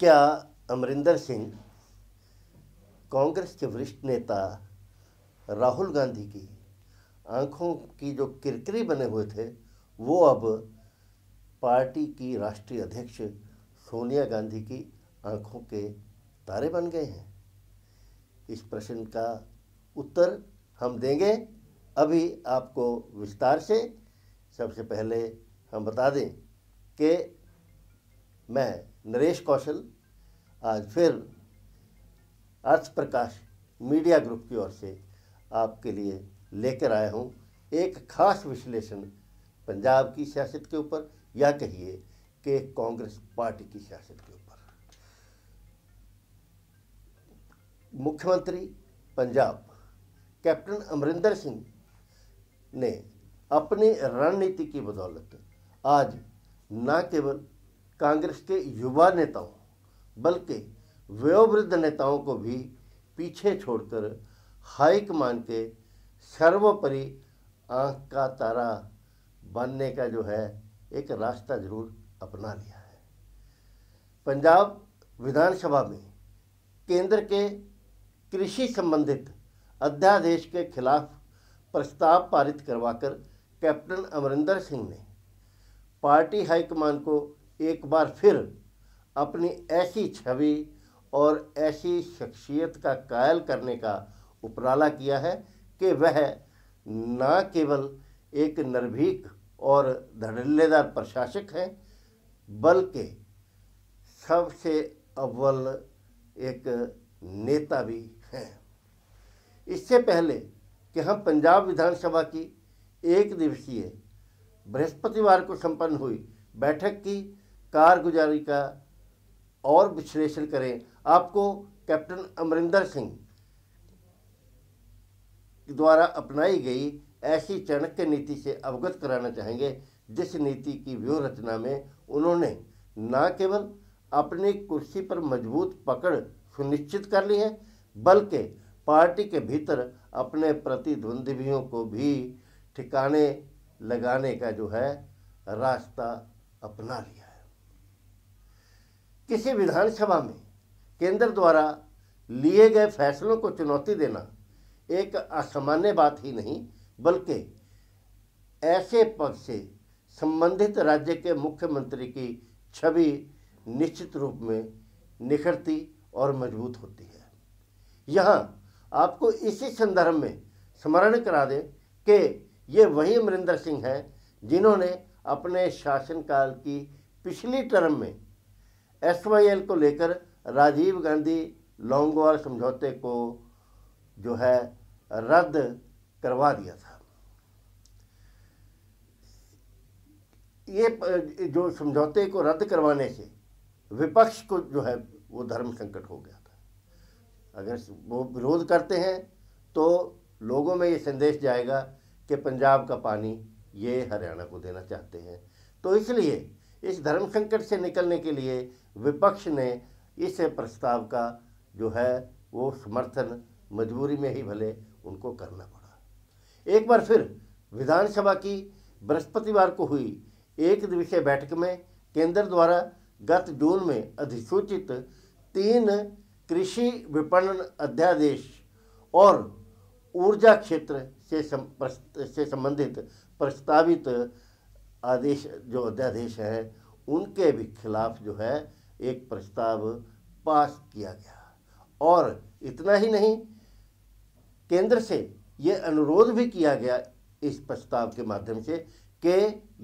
क्या अमरिंदर सिंह कांग्रेस के वरिष्ठ नेता राहुल गांधी की आंखों की जो किरकिरी बने हुए थे वो अब पार्टी की राष्ट्रीय अध्यक्ष सोनिया गांधी की आंखों के तारे बन गए हैं इस प्रश्न का उत्तर हम देंगे अभी आपको विस्तार से सबसे पहले हम बता दें कि मैं नरेश कौशल आज फिर अर्थ प्रकाश मीडिया ग्रुप की ओर से आपके लिए लेकर आया हूँ एक खास विश्लेषण पंजाब की सियासत के ऊपर या कहिए कि कांग्रेस पार्टी की सियासत के ऊपर मुख्यमंत्री पंजाब कैप्टन अमरिंदर सिंह ने अपनी रणनीति की बदौलत आज न केवल कांग्रेस के युवा नेताओं बल्कि वयोवृद्ध नेताओं को भी पीछे छोड़कर हाईकमान के सर्वोपरि आंख का तारा बनने का जो है एक रास्ता जरूर अपना लिया है पंजाब विधानसभा में केंद्र के कृषि संबंधित अध्यादेश के खिलाफ प्रस्ताव पारित करवाकर कैप्टन अमरिंदर सिंह ने पार्टी हाईकमान को एक बार फिर अपनी ऐसी छवि और ऐसी शख्सियत का कायल करने का उपराला किया है कि वह न केवल एक निर्भीक और धड़ल्लेदार प्रशासक हैं बल्कि सबसे अव्वल एक नेता भी हैं इससे पहले कि हम पंजाब विधानसभा की एक दिवसीय बृहस्पतिवार को संपन्न हुई बैठक की कारगुजारी का और विश्लेषण करें आपको कैप्टन अमरिंदर सिंह द्वारा अपनाई गई ऐसी चाणक्य नीति से अवगत कराना चाहेंगे जिस नीति की व्यूह रचना में उन्होंने न केवल अपनी कुर्सी पर मजबूत पकड़ सुनिश्चित कर ली है बल्कि पार्टी के भीतर अपने प्रतिद्वंद्वियों को भी ठिकाने लगाने का जो है रास्ता अपना लिया किसी विधानसभा में केंद्र द्वारा लिए गए फैसलों को चुनौती देना एक असामान्य बात ही नहीं बल्कि ऐसे पद से संबंधित राज्य के मुख्यमंत्री की छवि निश्चित रूप में निखरती और मजबूत होती है यहाँ आपको इसी संदर्भ में स्मरण करा दें कि ये वही अमरिंदर सिंह हैं जिन्होंने अपने शासनकाल की पिछली टर्म में एस को लेकर राजीव गांधी लोंगोवाल समझौते को जो है रद्द करवा दिया था ये जो समझौते को रद्द करवाने से विपक्ष को जो है वो धर्म संकट हो गया था अगर वो विरोध करते हैं तो लोगों में ये संदेश जाएगा कि पंजाब का पानी ये हरियाणा को देना चाहते हैं तो इसलिए इस धर्म संकट से निकलने के लिए विपक्ष ने इस प्रस्ताव का जो है वो समर्थन मजबूरी में ही भले उनको करना पड़ा एक बार फिर विधानसभा की बृहस्पतिवार को हुई एक दिवसीय बैठक में केंद्र द्वारा गत जून में अधिसूचित तीन कृषि विपणन अध्यादेश और ऊर्जा क्षेत्र से से संबंधित प्रस्तावित आदेश जो अध्यादेश हैं उनके भी खिलाफ जो है एक प्रस्ताव पास किया गया और इतना ही नहीं केंद्र से ये अनुरोध भी किया गया इस प्रस्ताव के माध्यम से कि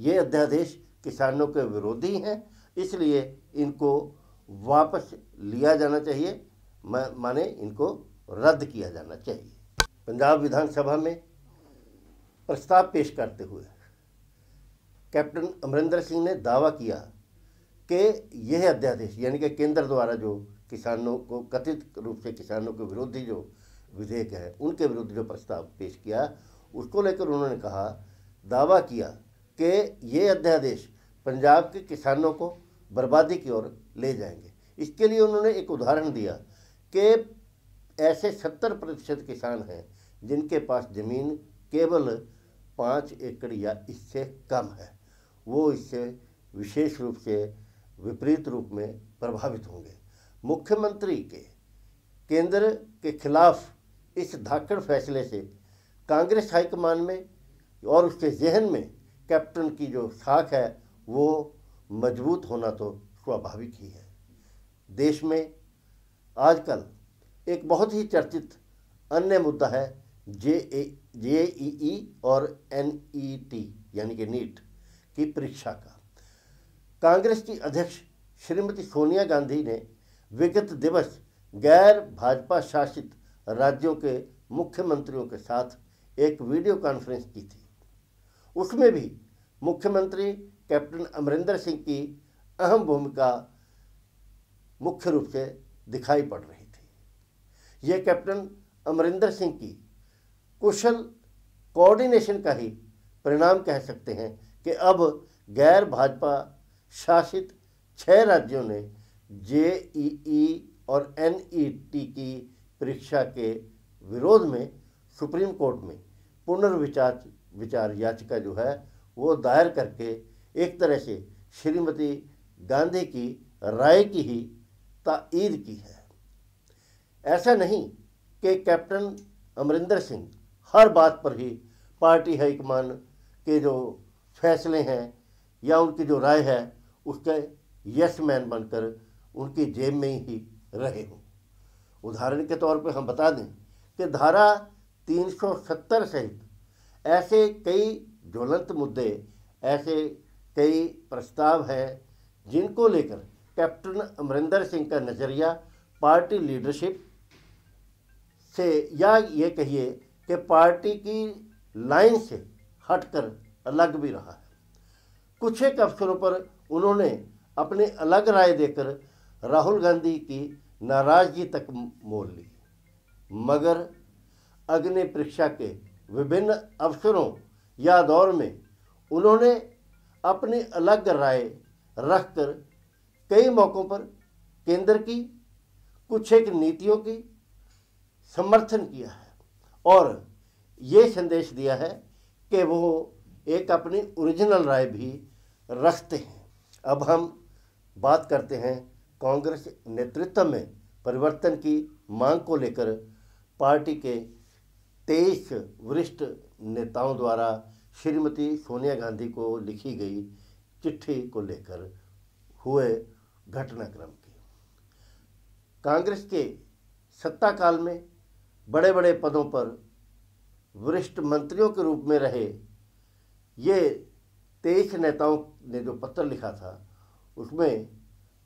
ये अध्यादेश किसानों के विरोधी हैं इसलिए इनको वापस लिया जाना चाहिए माने इनको रद्द किया जाना चाहिए पंजाब विधानसभा में प्रस्ताव पेश करते हुए कैप्टन अमरिंदर सिंह ने दावा किया कि यह अध्यादेश यानी कि केंद्र द्वारा जो किसानों को कथित रूप से किसानों के विरोधी जो विधेयक हैं उनके विरुद्ध जो प्रस्ताव पेश किया उसको लेकर उन्होंने कहा दावा किया कि ये अध्यादेश पंजाब के किसानों को बर्बादी की ओर ले जाएंगे इसके लिए उन्होंने एक उदाहरण दिया कि ऐसे सत्तर प्रतिशत किसान हैं जिनके पास ज़मीन केवल पाँच एकड़ या इससे कम है वो इससे विशेष रूप से विपरीत रूप में प्रभावित होंगे मुख्यमंत्री के केंद्र के खिलाफ इस धाकड़ फैसले से कांग्रेस हाईकमान में और उसके जहन में कैप्टन की जो साख है वो मजबूत होना तो स्वाभाविक ही है देश में आजकल एक बहुत ही चर्चित अन्य मुद्दा है जे ए जे ई और एन ई टी यानी कि नीट की परीक्षा का कांग्रेस की अध्यक्ष श्रीमती सोनिया गांधी ने विगत दिवस गैर भाजपा शासित राज्यों के मुख्यमंत्रियों के साथ एक वीडियो कॉन्फ्रेंस की थी उसमें भी मुख्यमंत्री कैप्टन अमरिंदर सिंह की अहम भूमिका मुख्य रूप से दिखाई पड़ रही थी ये कैप्टन अमरिंदर सिंह की कुशल कोऑर्डिनेशन का ही परिणाम कह सकते हैं कि अब गैर भाजपा शासित छह राज्यों ने जेईई और एनईटी की परीक्षा के विरोध में सुप्रीम कोर्ट में पुनर्विचार विचार याचिका जो है वो दायर करके एक तरह से श्रीमती गांधी की राय की ही ताईद की है ऐसा नहीं कि कैप्टन अमरिंदर सिंह हर बात पर ही पार्टी हाईकमान के जो फैसले हैं या उनकी जो राय है उसका यस मैन बनकर उनकी जेब में ही रहे हों उदाहरण के तौर पर हम बता दें कि धारा 370 सहित ऐसे कई ज्वलंत मुद्दे ऐसे कई प्रस्ताव हैं जिनको लेकर कैप्टन अमरिंदर सिंह का नज़रिया पार्टी लीडरशिप से या ये कहिए कि पार्टी की लाइन से हटकर अलग भी रहा है कुछ एक अवसरों पर उन्होंने अपने अलग राय देकर राहुल गांधी की नाराजगी तक मोल ली मगर अग्नि परीक्षा के विभिन्न अवसरों या दौर में उन्होंने अपनी अलग राय रखकर कई मौक़ों पर केंद्र की कुछ एक नीतियों की समर्थन किया है और ये संदेश दिया है कि वो एक अपनी ओरिजिनल राय भी रखते हैं अब हम बात करते हैं कांग्रेस नेतृत्व में परिवर्तन की मांग को लेकर पार्टी के तेईस वरिष्ठ नेताओं द्वारा श्रीमती सोनिया गांधी को लिखी गई चिट्ठी को लेकर हुए घटनाक्रम की कांग्रेस के सत्ता काल में बड़े बड़े पदों पर वरिष्ठ मंत्रियों के रूप में रहे ये तेईस नेताओं ने जो पत्र लिखा था उसमें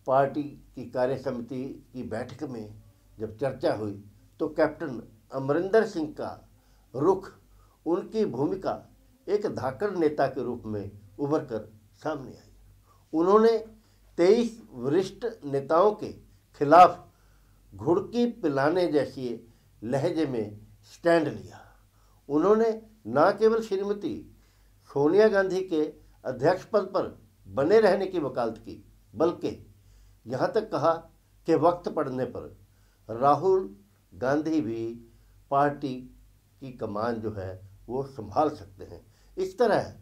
पार्टी की कार्य समिति की बैठक में जब चर्चा हुई तो कैप्टन अमरिंदर सिंह का रुख उनकी भूमिका एक धाकड़ नेता के रूप में उभर कर सामने आई उन्होंने तेईस वरिष्ठ नेताओं के खिलाफ घुड़की पिलाने जैसे लहजे में स्टैंड लिया उन्होंने न केवल श्रीमती सोनिया गांधी के अध्यक्ष पद पर बने रहने की वकालत की बल्कि यहाँ तक कहा कि वक्त पड़ने पर राहुल गांधी भी पार्टी की कमान जो है वो संभाल सकते हैं इस तरह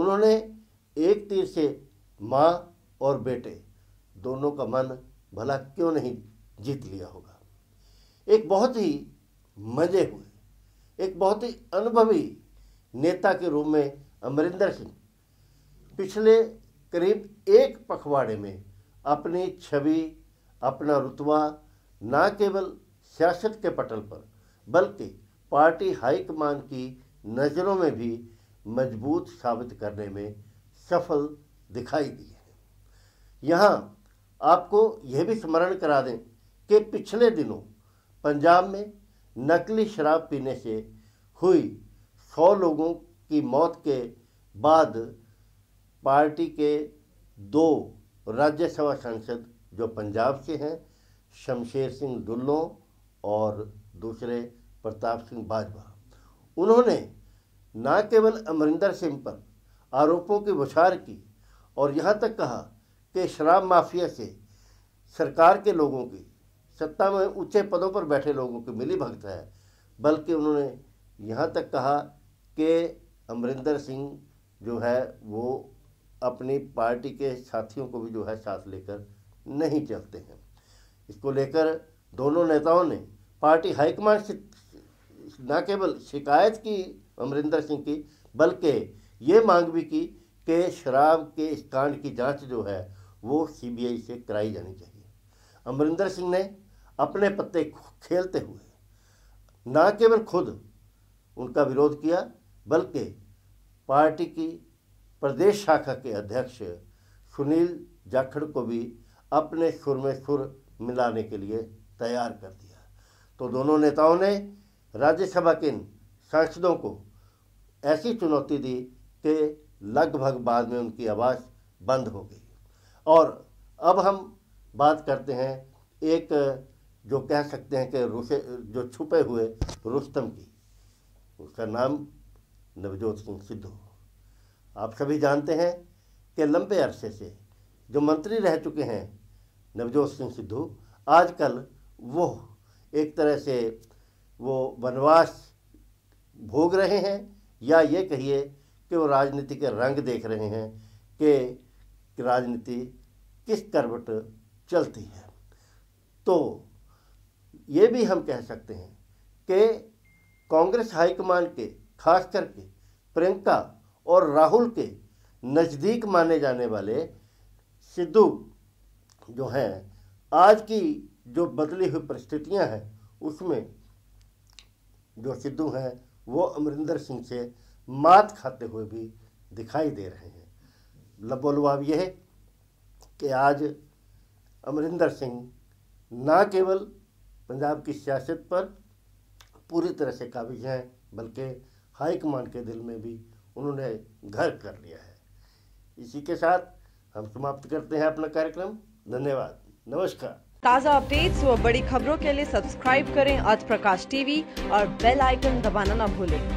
उन्होंने एक तीर से माँ और बेटे दोनों का मन भला क्यों नहीं जीत लिया होगा एक बहुत ही मजे हुए एक बहुत ही अनुभवी नेता के रूप में अमरिंदर सिंह पिछले करीब एक पखवाड़े में अपनी छवि अपना रुतबा न केवल सियासत के पटल पर बल्कि पार्टी हाईकमान की नज़रों में भी मजबूत साबित करने में सफल दिखाई दी है यहाँ आपको यह भी स्मरण करा दें कि पिछले दिनों पंजाब में नकली शराब पीने से हुई सौ लोगों की मौत के बाद पार्टी के दो राज्यसभा सांसद जो पंजाब से हैं शमशेर सिंह डुल्लो और दूसरे प्रताप सिंह बाजवा उन्होंने न केवल अमरिंदर सिंह पर आरोपों की बुछार की और यहाँ तक कहा कि शराब माफिया से सरकार के लोगों की सत्ता में ऊंचे पदों पर बैठे लोगों की मिली भगत है बल्कि उन्होंने यहाँ तक कहा कि अमरिंदर सिंह जो है वो अपनी पार्टी के साथियों को भी जो है साथ लेकर नहीं चलते हैं इसको लेकर दोनों नेताओं ने पार्टी हाईकमान से न केवल शिकायत की अमरिंदर सिंह की बल्कि ये मांग भी की कि शराब के इस कांड की जांच जो है वो सीबीआई से कराई जानी चाहिए अमरिंदर सिंह ने अपने पत्ते खेलते हुए ना केवल खुद उनका विरोध किया बल्कि पार्टी की प्रदेश शाखा के अध्यक्ष सुनील जाखड़ को भी अपने सुर में सुर मिलाने के लिए तैयार कर दिया तो दोनों नेताओं ने राज्यसभा के सांसदों को ऐसी चुनौती दी कि लगभग बाद में उनकी आवाज़ बंद हो गई और अब हम बात करते हैं एक जो कह सकते हैं कि रुसे जो छुपे हुए रुस्तम की उसका नाम नवजोत सिंह सिद्धू आप सभी जानते हैं कि लंबे अरसे से जो मंत्री रह चुके हैं नवजोत सिंह सिद्धू आजकल वो एक तरह से वो वनवास भोग रहे हैं या ये कहिए कि वो राजनीति के रंग देख रहे हैं कि राजनीति किस करवट चलती है तो ये भी हम कह सकते हैं कि कांग्रेस हाईकमान के खास करके प्रियंका और राहुल के नज़दीक माने जाने वाले सिद्धू जो हैं आज की जो बदली हुई परिस्थितियां हैं उसमें जो सिद्धू हैं वो अमरिंदर सिंह से मात खाते हुए भी दिखाई दे रहे हैं लबोलवाब यह है कि आज अमरिंदर सिंह ना केवल पंजाब की सियासत पर पूरी तरह से काबिज हैं बल्कि हाईकमान के दिल में भी उन्होंने घर कर लिया है इसी के साथ हम समाप्त करते हैं अपना कार्यक्रम धन्यवाद नमस्कार ताज़ा अपडेट्स व बड़ी खबरों के लिए सब्सक्राइब करें आज प्रकाश टीवी और बेल आइकन दबाना न भूलें